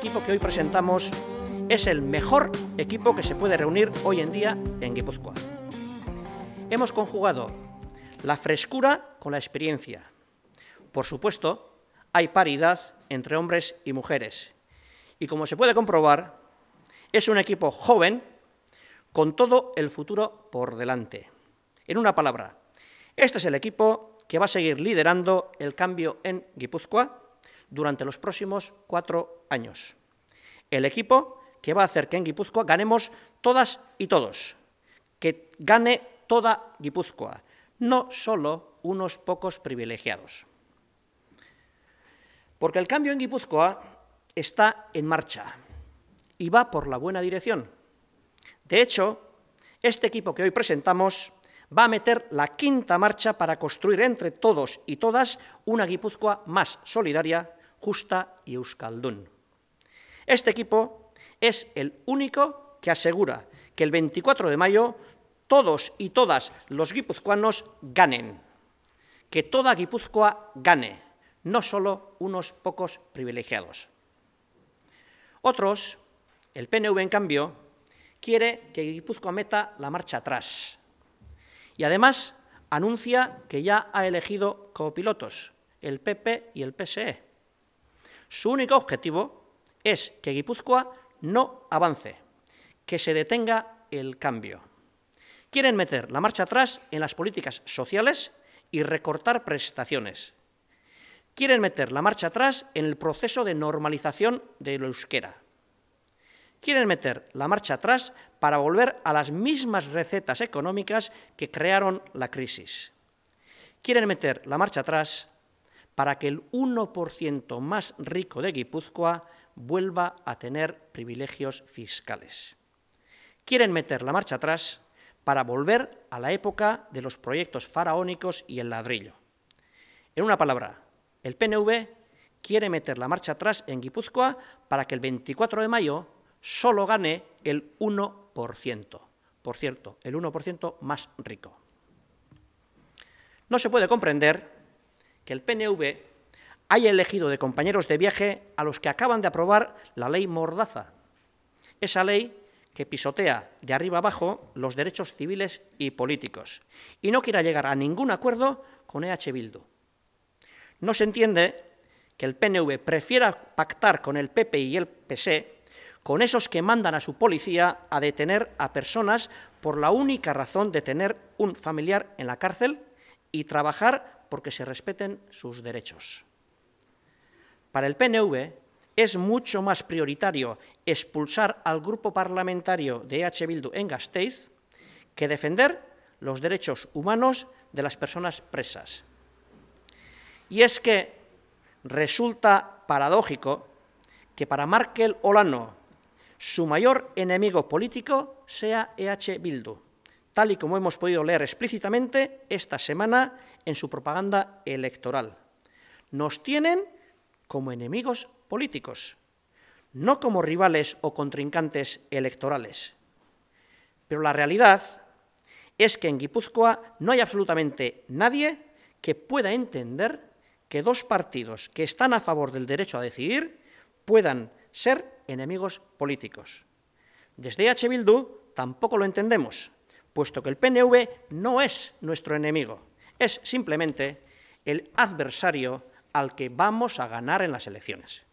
equipo que hoy presentamos es el mejor equipo que se puede reunir hoy en día en Guipúzcoa. Hemos conjugado la frescura con la experiencia. Por supuesto, hay paridad entre hombres y mujeres. Y como se puede comprobar, es un equipo joven con todo el futuro por delante. En una palabra, este es el equipo que va a seguir liderando el cambio en Guipúzcoa durante los próximos cuatro años. El equipo que va a hacer que en Guipúzcoa ganemos todas y todos, que gane toda Guipúzcoa, no solo unos pocos privilegiados. Porque el cambio en Guipúzcoa está en marcha y va por la buena dirección. De hecho, este equipo que hoy presentamos va a meter la quinta marcha para construir entre todos y todas una Guipúzcoa más solidaria, justa y euskaldun. Este equipo es el único que asegura que el 24 de mayo todos y todas los guipuzcoanos ganen, que toda Guipúzcoa gane, no solo unos pocos privilegiados. Otros, el PNV en cambio, quiere que Guipúzcoa meta la marcha atrás. Y además anuncia que ya ha elegido copilotos, el PP y el PSE. Su único objetivo es que Guipúzcoa no avance, que se detenga el cambio. Quieren meter la marcha atrás en las políticas sociales y recortar prestaciones. Quieren meter la marcha atrás en el proceso de normalización de la euskera. Quieren meter la marcha atrás para volver a las mismas recetas económicas que crearon la crisis. Quieren meter la marcha atrás para que el 1% más rico de Guipúzcoa vuelva a tener privilegios fiscales. Quieren meter la marcha atrás para volver a la época de los proyectos faraónicos y el ladrillo. En una palabra, el PNV quiere meter la marcha atrás en Guipúzcoa para que el 24 de mayo solo gane el 1%. Por cierto, el 1% más rico. No se puede comprender que el PNV haya elegido de compañeros de viaje a los que acaban de aprobar la ley Mordaza, esa ley que pisotea de arriba abajo los derechos civiles y políticos, y no quiera llegar a ningún acuerdo con EH Bildu. No se entiende que el PNV prefiera pactar con el PP y el PSE, con esos que mandan a su policía a detener a personas por la única razón de tener un familiar en la cárcel y trabajar porque se respeten sus derechos. Para el PNV es mucho más prioritario expulsar al grupo parlamentario de EH Bildu en Gasteiz que defender los derechos humanos de las personas presas. Y es que resulta paradójico que para Markel Olano su mayor enemigo político sea EH Bildu tal y como hemos podido leer explícitamente esta semana en su propaganda electoral. Nos tienen como enemigos políticos, no como rivales o contrincantes electorales. Pero la realidad es que en Guipúzcoa no hay absolutamente nadie que pueda entender que dos partidos que están a favor del derecho a decidir puedan ser enemigos políticos. Desde H. Bildu tampoco lo entendemos puesto que el PNV no es nuestro enemigo, es simplemente el adversario al que vamos a ganar en las elecciones.